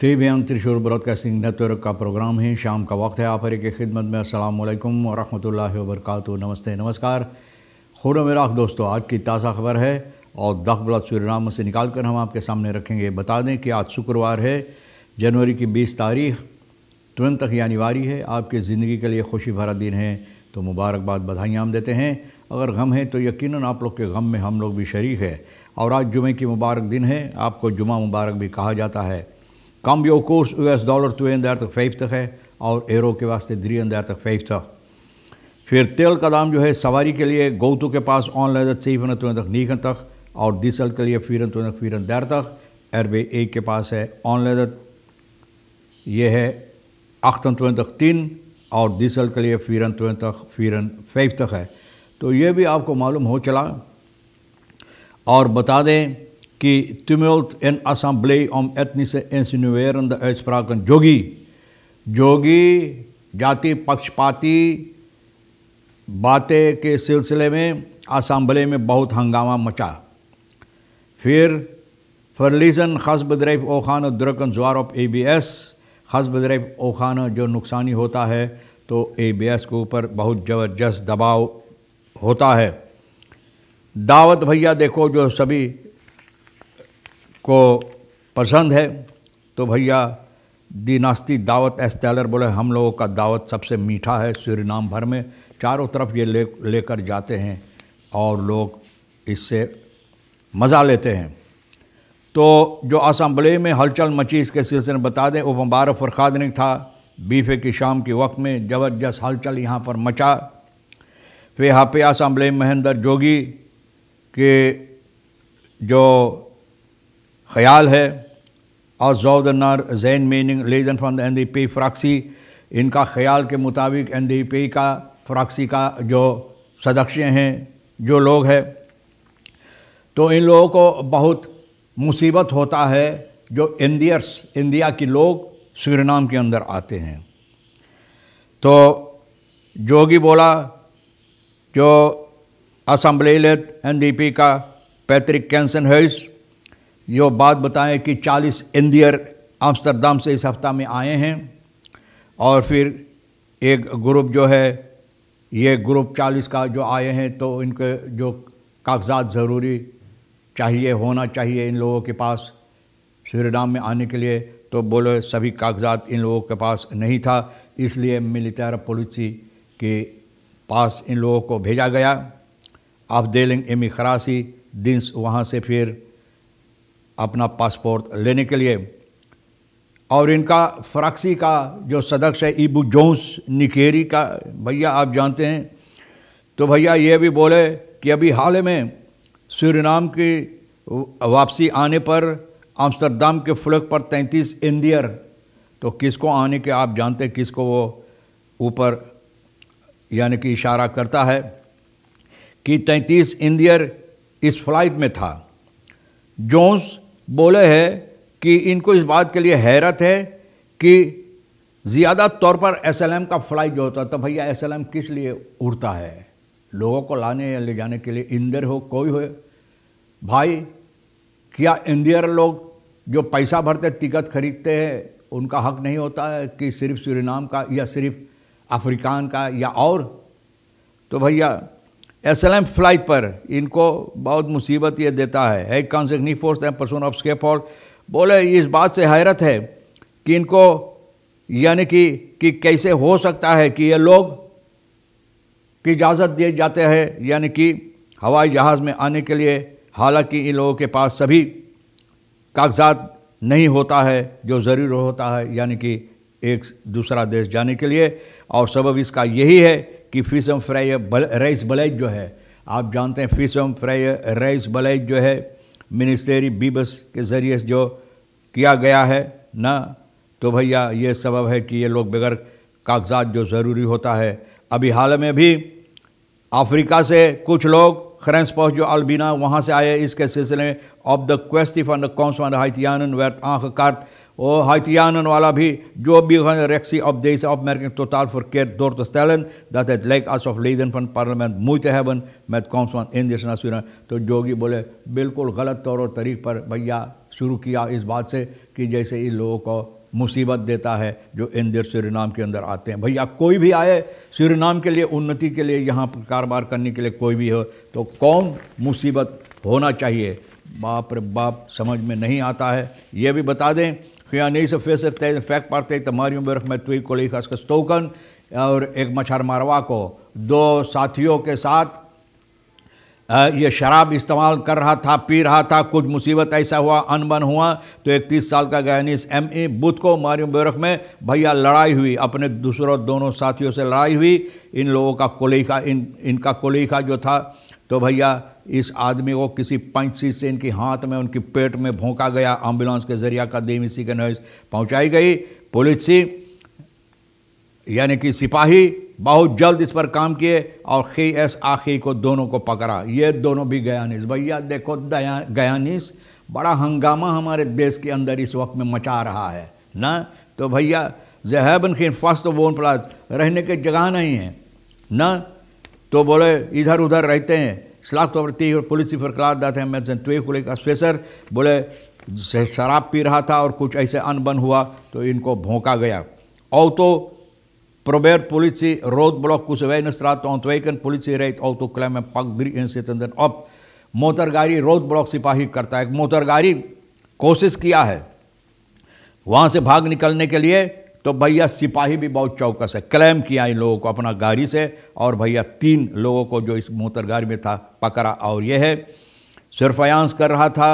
Tebyan Thrissur broadcasting network का program है शाम का वक्त है आप हर एक खिदमत में असल वरहमत वरक नमस्ते नमस्कार खुद मेराख दोस्तों आज की ताज़ा खबर है और दखबलत सूरनाम से निकाल कर हम आपके सामने रखेंगे बता दें कि आज शुक्रवार है जनवरी की बीस तारीख तुरंत तक यानी है आपकी ज़िंदगी के लिए खुशी भरा दिन है तो मुबारकबाद बधाइयाँ हम देते हैं अगर गम है तो यकीन आप लोग के गम में हम लोग भी शरीक है और आज जुमे की मुबारक दिन है आपको जुमा मुबारक भी कहा जाता है Cambio koers US dollar 32.50 है और एरो के वास्ते 33.50 फिर तेल का दाम जो है सवारी के लिए गौतू के पास ऑनलाइन सेवन नीगन तक तक और डीजल के लिए फिरन तक फिरन दर तक एरबे ए के पास है ऑनलाइन ये है अख्तन तक तीन और डीजल के लिए फिरन तुनक फिरन फेफ तक है तो ये भी आपको मालूम हो चला और बता दें कि tumult en assemblee om etnische insinuerende uitspraken. Jogi, jogi जाति पक्षपाती बातें के सिलसिले में असम्बले में बहुत हंगामा मचा फिर फरलीजन खस बदरफ खान दुरकन जवार ऑफ ए बी एस खस बदरफ ओखान जो नुकसानी होता है तो ए बी एस के ऊपर बहुत ज़बरदस्त दबाव होता है दावत भैया देखो जो सभी को पसंद है तो भैया दी नास्ती दावत एस्टेलर बोले हम लोगों का दावत सबसे मीठा है सूरीनाम भर में चारों तरफ ये ले लेकर जाते हैं और लोग इससे मज़ा लेते हैं तो जो असम्बली में हलचल मची इसके सिलसिले में बता दें वो मुबारक फरखाद ने था बीफे की शाम के वक्त में ज़बरदस्त हलचल यहाँ पर मचा फिर यहाँ पे असम्बली महेंद्र जोगी के जो ख्याल है नर जैन मीनिंग लेजन फ्रॉम एन दी पी फ्राक्सी इनका ख्याल के मुताबिक एन दी पी का फ्राक्सी का जो सदस्य हैं जो लोग हैं तो इन लोगों को बहुत मुसीबत होता है जो इंडियर्स इंडिया के लोग सूरीनाम के अंदर आते हैं तो जोगी बोला जो असम्बलीत एन डी पी का पैतृक कैंसन हैस यो बात बताएं कि 40 इंदियर आम्स्टरदाम से इस हफ्ता में आए हैं और फिर एक ग्रुप जो है ये ग्रुप 40 का जो आए हैं तो इनके जो कागजात ज़रूरी चाहिए होना चाहिए इन लोगों के पास सूरीनाम में आने के लिए तो बोले सभी कागजात इन लोगों के पास नहीं था इसलिए मिलिटर पुलिसी के पास इन लोगों को भेजा गया आफदेलिंग एमी खरासी दिन वहाँ से फिर अपना पासपोर्ट लेने के लिए और इनका फ्राक्सी का जो सदस्य है ईबू जोंस निकेरी का भैया आप जानते हैं तो भैया ये भी बोले कि अभी हाल में सूरीनाम की वापसी आने पर आमस्टरडाम के फ्लक पर 33 इंदियर तो किसको आने के आप जानते हैं किसको वो ऊपर यानी कि इशारा करता है कि 33 इंदियर इस फ्लाइट में था जोंस बोले है कि इनको इस बात के लिए हैरत है कि ज़्यादा तौर पर एस का फ्लाई जो होता था तो भैया एस किस लिए उड़ता है लोगों को लाने या ले जाने के लिए इंदर हो कोई हो भाई क्या इंदियर लोग जो पैसा भरते टिकट खरीदते हैं उनका हक नहीं होता है कि सिर्फ सूरीनाम का या सिर्फ अफ्रीकान का या और तो भैया एस एल एम फ्लाइट पर इनको बहुत मुसीबत ये देता है हेड नी फोर्स एम पर्सन ऑफ स्केप हॉल बोले इस बात से हैरत है कि इनको यानी कि कि कैसे हो सकता है कि ये लोग की इजाज़त दिए जाते हैं यानी कि हवाई जहाज़ में आने के लिए हालांकि इन लोगों के पास सभी कागजात नहीं होता है जो ज़रूर होता है यानी कि एक दूसरा देश जाने के लिए और सबब इसका यही है कि फिश एम फ्राई बल, राइस बलाइज जो है आप जानते हैं फिश एम फ्राई राइस बलाइज जो है मिनिस्टरी बीबस के ज़रिए जो किया गया है ना तो भैया ये सबब है कि ये लोग बगैर कागजात जो ज़रूरी होता है अभी हाल में भी अफ्रीका से कुछ लोग फ्रेंस पहुँच जो अलबीना वहाँ से आए इसके सिलसिले में ऑफ द क्वेस्टिफ ऑन द कॉन्स हाइतियान वर्थ आँख कार्त वो Haitianen wala bhi jo bhi gaan reactie op deze opmerking totaal verkeerd door te stellen dat het lijkt alsof leden van het parlement moeite hebben met komst van Indische nationaal तो जोगी बोले बिल्कुल गलत तौर और तरीक पर भैया शुरू किया इस बात से कि जैसे इन लोगों को मुसीबत देता है जो इंदिर सूरीनाम के अंदर आते हैं भैया कोई भी आए सूरीनाम के लिए उन्नति के लिए यहाँ कारोबार करने के लिए कोई भी हो तो कौन मुसीबत होना चाहिए बाप रे बाप समझ में नहीं आता है ये भी बता दें Guyanese verzegdheid en partij te Marienburg met twee collega's gestoken और एक मछर मारवा को दो साथियों के साथ ये शराब इस्तेमाल कर रहा था पी रहा था कुछ मुसीबत ऐसा हुआ अनबन हुआ तो एक तीस साल का गयानीस एम ए बुद्ध को मारियम बेरख में भैया लड़ाई हुई अपने दूसरों दोनों साथियों से लड़ाई हुई इन लोगों का कोलेखा इन इनका कोलेखा जो था तो भैया इस आदमी को किसी पंछी से इनके हाथ में उनके पेट में भोंका गया एम्बुलेंस के जरिए देवी सी के नज पहुँचाई गई पुलिस सी यानी कि सिपाही बहुत जल्द इस पर काम किए और खी एस आखी को दोनों को पकड़ा ये दोनों भी गयानीस भैया देखो गयानीस बड़ा हंगामा हमारे देश के अंदर इस वक्त में मचा रहा है ना तो भैया जहैबन खीन फर्स्ट वोन प्लाज रहने की जगह नहीं है ना तो बोले इधर उधर रहते हैं स्लाख्तवृत्ति तो और पुलिस पर करारदात अहमद जंतवे खुले का स्वेसर बोले शराब पी रहा था और कुछ ऐसे अनबन हुआ तो इनको भोंका गया और तो Probeer politie roodblok Koeswijnenstraat ontwijken. Politie rijdt auto klem en pakt drie चंदन अब मोटरगाड़ी रोड ब्लॉक सिपाही करता है मोटरगाड़ी कोशिश किया है वहाँ से भाग निकलने के लिए तो भैया सिपाही भी बहुत चौकस है क्लेम किया इन लोगों को अपना गाड़ी से और भैया तीन लोगों को जो इस मोटर गाड़ी में था पकड़ा और यह है सरफयांस कर रहा था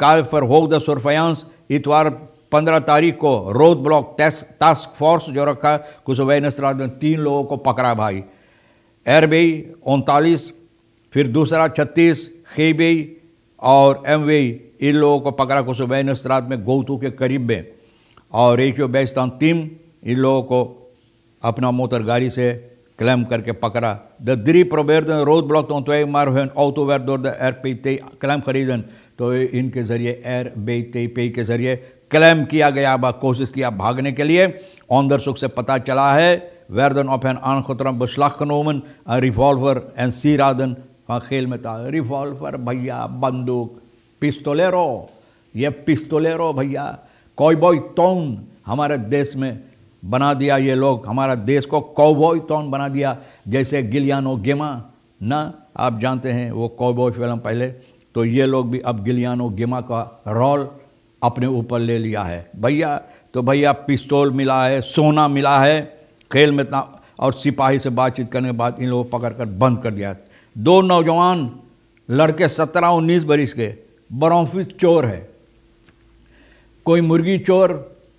काल फॉर होक द सरफयांस इतवार पंद्रह तारीख को रोड ब्लॉक टास्क फोर्स जो रखा कुछ नसरात में तीन लोगों को पकड़ा भाई एयरबेई उनतालीस फिर दूसरा छत्तीस खेबेई और एम वे इन लोगों को पकड़ा कुछ नसरात में गौतू के करीब में और एक बेस्तान तीम इन लोगों को अपना मोटर गाड़ी से क्लेम करके पकड़ा द द्री प्रोबेद रोड ब्लॉक तो तो मार हुए ऑटो वेर दो एर पे ते क्लेम खरीदन तो इनके जरिए एयर बे ते पे के जरिए क्लेम किया गया बा कोशिश किया भागने के लिए ऑनदर सुख से पता चला है वेरदन ऑफ एन आन खतरा बशलाखनोमन रिवॉल्वर एन सी रादन हाँ, खेल में था रिवॉल्वर भैया बंदूक पिस्तोलेरो ये पिस्तोलेरो भैया कॉबॉय टाउन हमारे देश में बना दिया ये लोग हमारा देश को कॉबॉय टाउन बना दिया जैसे गिलियानो गेमा ना आप जानते हैं वो कॉबॉय फिल्म पहले तो ये लोग भी अब गिलियानो गेमा का रोल अपने ऊपर ले लिया है भैया तो भैया पिस्तौल मिला है सोना मिला है खेल में इतना और सिपाही से बातचीत करने के बाद इन लोगों को पकड़ कर बंद कर दिया दो नौजवान लड़के सत्रह उन्नीस बरिस के बरौफी चोर है कोई मुर्गी चोर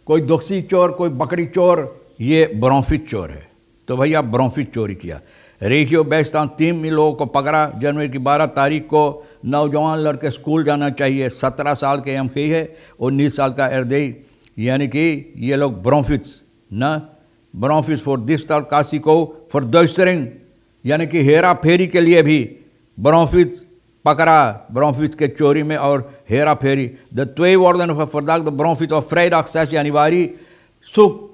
कोई दोसी चोर कोई बकरी चोर ये ब्रोंफिट चोर है तो भाई आप ब्रोंफिट चोरी किया रेखियो बैस्तान तीन मिल लोगों को पकड़ा जनवरी की बारह तारीख को नौजवान लड़के स्कूल जाना चाहिए सत्रह साल के एम है उन्नीस साल का एरदई यानी कि ये लोग ब्रोंफिट्स न ब्रोंफिट्स फॉर दिस काशी को फॉर दोस्तरिंग यानी कि हेरा फेरी के लिए भी ब्रोंफिट्स pakara, bronfit kechori mein aur hera feri. The twee worden of verdacht, de bronfit of vrijdag 6 januari, soek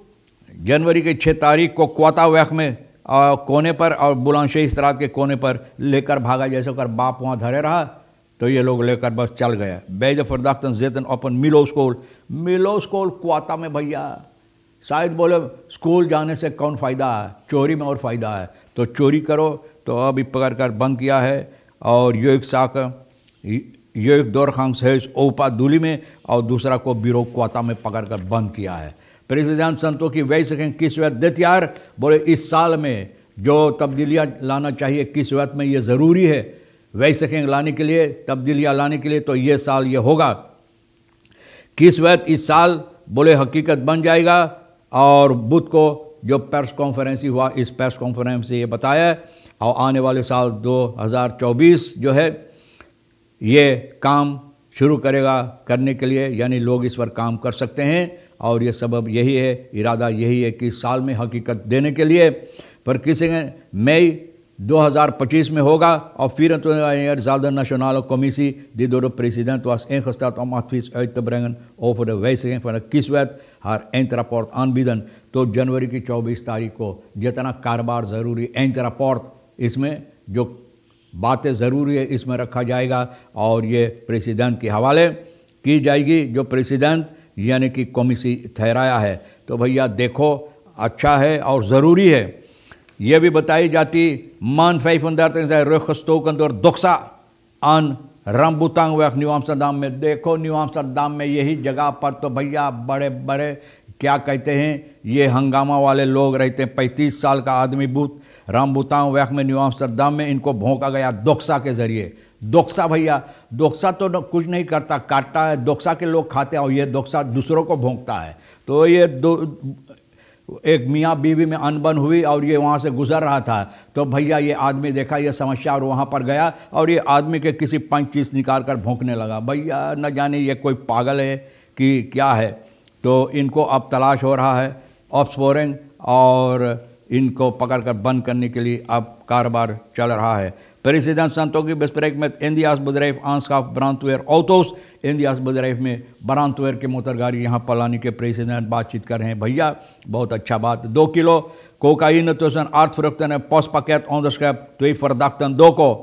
जनवरी के छः तारीख को क्वाता वैक में और कोने पर और बुलंदशही सराब के कोने पर लेकर भागा जैसे कर बाप वहाँ धरे रहा तो ये लोग लेकर बस चल गया बैज फरदाखन जेतन ओपन मिलो स्कूल मिलो स्कूल क्वाता में भैया शायद बोले स्कूल जाने से कौन फ़ायदा है चोरी में और फ़ायदा है तो चोरी करो तो अभी पकड़ कर बंद किया है और योक साक दौर दोरखंग सहेज ओपा दूली में और दूसरा को बीरो क्वाता में पकड़ कर बंद किया है प्रेसिडेंट संतों की वही सकें किस व्यत दत्यार बोले इस साल में जो तब्दीलियाँ लाना चाहिए किस व्यत में ये ज़रूरी है वही सकें लाने के लिए तब्दीलियाँ लाने के लिए तो ये साल ये होगा किस व्यत इस साल बोले हकीकत बन जाएगा और बुध को जो प्रेस कॉन्फ्रेंस हुआ इस प्रेस कॉन्फ्रेंस से ये बताया और आने वाले साल 2024 जो है ये काम शुरू करेगा करने के लिए यानी लोग इस पर काम कर सकते हैं और ये सबब यही है इरादा यही है कि साल में हकीकत देने के लिए पर किसी ने मई 2025 में होगा और फिर तो ज़्यादा नेशनल कमीसी दी दो प्रेसिडेंट वास एक हस्ता तो माफीस ऐत ब्रंगन ओफर वैसे किस वैत हर एन तरापोर्ट आनबिदन तो जनवरी की 24 तारीख को जितना कारोबार ज़रूरी एन तरापोर्ट इसमें जो बातें ज़रूरी है इसमें रखा जाएगा और ये प्रेसिडेंट के हवाले की जाएगी जो प्रेसिडेंट यानी कि कॉमिसी ठहराया है तो भैया देखो अच्छा है और ज़रूरी है यह भी बताई जाती मान फैफंदार रोखस्तोकंद और दुखसा आन रामबुतांग वक्त न्यू आमस्टरडाम में देखो न्यू आमस्टरडाम में यही जगह पर तो भैया बड़े बड़े क्या कहते हैं ये हंगामा वाले लोग रहते हैं पैंतीस साल का आदमी बूथ राम वैक में न्यू आम्स्टरदाम में इनको भोंका गया दोक्सा के ज़रिए दोक्सा भैया दोक्सा तो कुछ नहीं करता काटता है दोक्सा के लोग खाते हैं और ये दोक्सा दूसरों को भोंकता है तो ये दो एक मियाँ बीवी में अनबन हुई और ये वहाँ से गुजर रहा था तो भैया ये आदमी देखा ये समस्या और वहाँ पर गया और ये आदमी के किसी पंच चीज निकाल कर भोंकने लगा भैया न जाने ये कोई पागल है कि क्या है तो इनको अब तलाश हो रहा है ऑफ और इनको पकड़कर बंद करने के लिए अब कारोबार चल रहा है प्रेसिडेंट President में इंदियास in आंस ऑफ aanschaf ओतोस इंदियास bedrijf में brandweer के मोटरगाड़ी यहाँ पर लाने के प्रेसिडेंट बातचीत कर रहे हैं भैया बहुत अच्छा बात दो किलो कोकाइन तुसन आठ फरकतन है पॉस पकैत ऑन द स्क्रैप तो ही फरदाख्तन दो को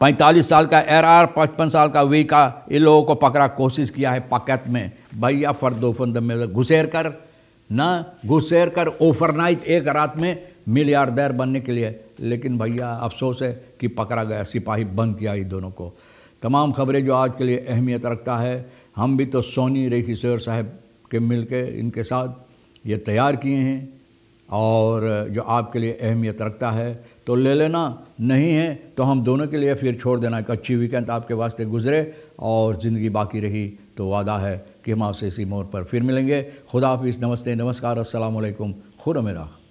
पैंतालीस साल का एर आर पचपन साल का वी का इन लोगों को पकड़ा कोशिश किया है पकैत में भैया फरदोफन दम में घुसेर कर ना घुसेर कर ओवरनाइट एक रात में मिलियार्डर बनने के लिए लेकिन भैया अफसोस है कि पकड़ा गया सिपाही बंद किया ही दोनों को तमाम खबरें जो आज के लिए अहमियत रखता है हम भी तो सोनी रेखिसर साहब के मिल के इनके साथ ये तैयार किए हैं और जो आपके लिए अहमियत रखता है तो ले लेना नहीं है तो हम दोनों के लिए फिर छोड़ देना एक अच्छी वीकेंड आपके वास्ते गुजरे और ज़िंदगी बाकी रही तो वादा है कि माँ से इसी मोड़ पर फिर मिलेंगे खुदा हाफिज़ नमस्ते नमस्कार असलकुम खुद मेरा